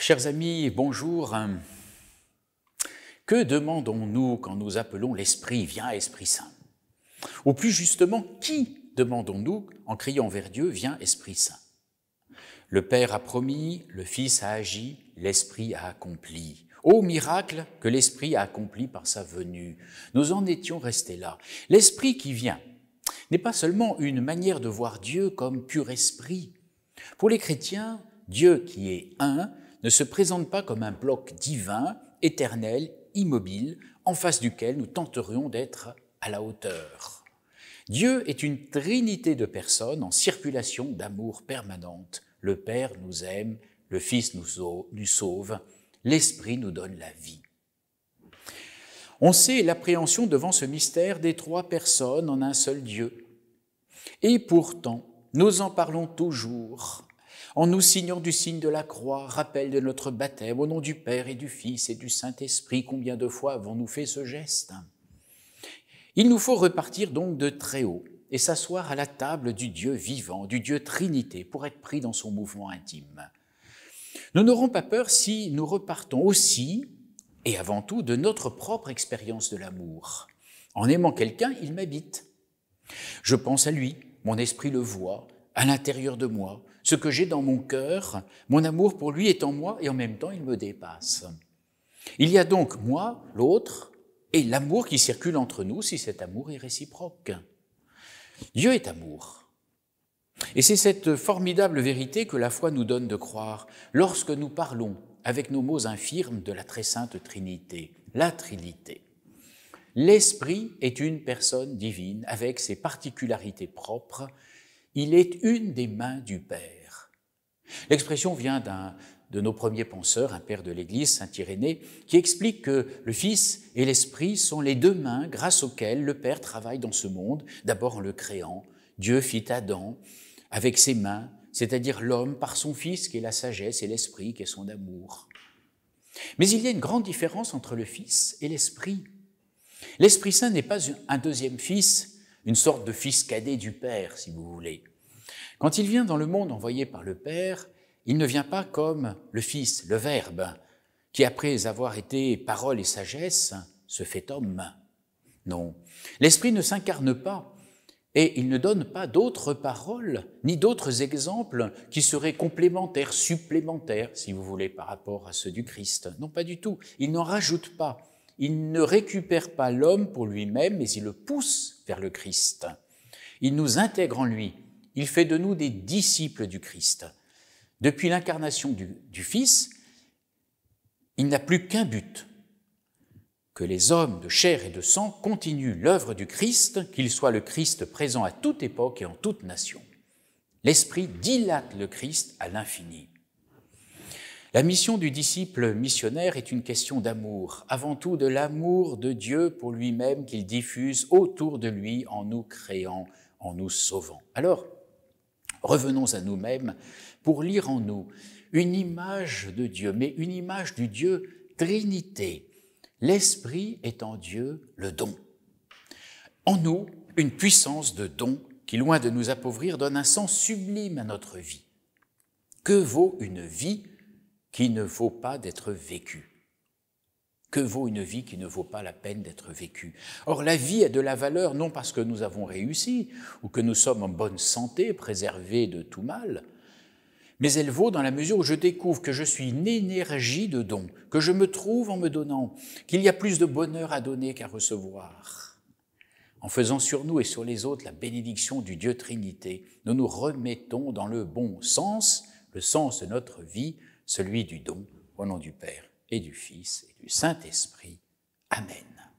Chers amis, bonjour. Que demandons-nous quand nous appelons l'Esprit Viens, Esprit Saint Ou plus justement, qui demandons-nous en criant vers Dieu Viens, Esprit Saint Le Père a promis, le Fils a agi, l'Esprit a accompli. Ô miracle que l'Esprit a accompli par sa venue. Nous en étions restés là. L'Esprit qui vient n'est pas seulement une manière de voir Dieu comme pur esprit. Pour les chrétiens, Dieu qui est un ne se présente pas comme un bloc divin, éternel, immobile, en face duquel nous tenterions d'être à la hauteur. Dieu est une trinité de personnes en circulation d'amour permanente. Le Père nous aime, le Fils nous sauve, l'Esprit nous donne la vie. On sait l'appréhension devant ce mystère des trois personnes en un seul Dieu. Et pourtant, nous en parlons toujours, en nous signant du signe de la croix, rappel de notre baptême, au nom du Père et du Fils et du Saint-Esprit, combien de fois avons-nous fait ce geste Il nous faut repartir donc de très haut et s'asseoir à la table du Dieu vivant, du Dieu Trinité, pour être pris dans son mouvement intime. Nous n'aurons pas peur si nous repartons aussi, et avant tout, de notre propre expérience de l'amour. En aimant quelqu'un, il m'habite. Je pense à lui, mon esprit le voit, à l'intérieur de moi, ce que j'ai dans mon cœur, mon amour pour lui est en moi et en même temps il me dépasse. Il y a donc moi, l'autre, et l'amour qui circule entre nous si cet amour est réciproque. Dieu est amour. Et c'est cette formidable vérité que la foi nous donne de croire lorsque nous parlons avec nos mots infirmes de la très sainte Trinité, la Trinité. L'Esprit est une personne divine avec ses particularités propres il est une des mains du Père. L'expression vient d'un de nos premiers penseurs, un père de l'Église, Saint Irénée, qui explique que le Fils et l'Esprit sont les deux mains grâce auxquelles le Père travaille dans ce monde, d'abord en le créant. Dieu fit Adam avec ses mains, c'est-à-dire l'homme par son Fils qui est la sagesse et l'Esprit qui est son amour. Mais il y a une grande différence entre le Fils et l'Esprit. L'Esprit Saint n'est pas un deuxième Fils, une sorte de fils cadet du Père, si vous voulez. Quand il vient dans le monde envoyé par le Père, il ne vient pas comme le Fils, le Verbe, qui après avoir été parole et sagesse, se fait homme. Non, l'Esprit ne s'incarne pas et il ne donne pas d'autres paroles ni d'autres exemples qui seraient complémentaires, supplémentaires, si vous voulez, par rapport à ceux du Christ. Non, pas du tout. Il n'en rajoute pas. Il ne récupère pas l'homme pour lui-même, mais il le pousse le Christ. Il nous intègre en lui. Il fait de nous des disciples du Christ. Depuis l'incarnation du, du Fils, il n'a plus qu'un but, que les hommes de chair et de sang continuent l'œuvre du Christ, qu'il soit le Christ présent à toute époque et en toute nation. L'Esprit dilate le Christ à l'infini. La mission du disciple missionnaire est une question d'amour, avant tout de l'amour de Dieu pour lui-même qu'il diffuse autour de lui en nous créant, en nous sauvant. Alors, revenons à nous-mêmes pour lire en nous une image de Dieu, mais une image du Dieu Trinité. L'Esprit est en Dieu le don. En nous, une puissance de don qui, loin de nous appauvrir, donne un sens sublime à notre vie. Que vaut une vie qui ne vaut pas d'être vécu. Que vaut une vie qui ne vaut pas la peine d'être vécue Or, la vie a de la valeur non parce que nous avons réussi ou que nous sommes en bonne santé, préservés de tout mal, mais elle vaut dans la mesure où je découvre que je suis une énergie de don, que je me trouve en me donnant, qu'il y a plus de bonheur à donner qu'à recevoir. En faisant sur nous et sur les autres la bénédiction du Dieu Trinité, nous nous remettons dans le bon sens, le sens de notre vie, celui du don, au nom du Père et du Fils et du Saint-Esprit. Amen.